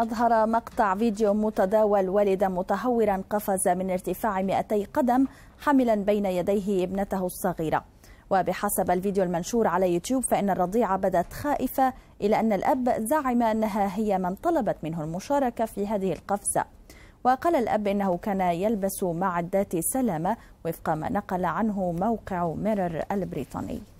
أظهر مقطع فيديو متداول والدا متهورا قفز من ارتفاع 200 قدم حاملا بين يديه ابنته الصغيرة وبحسب الفيديو المنشور على يوتيوب فإن الرضيعة بدت خائفة إلى أن الأب زعم أنها هي من طلبت منه المشاركة في هذه القفزة وقال الأب إنه كان يلبس معدات سلامة وفق ما نقل عنه موقع ميرر البريطاني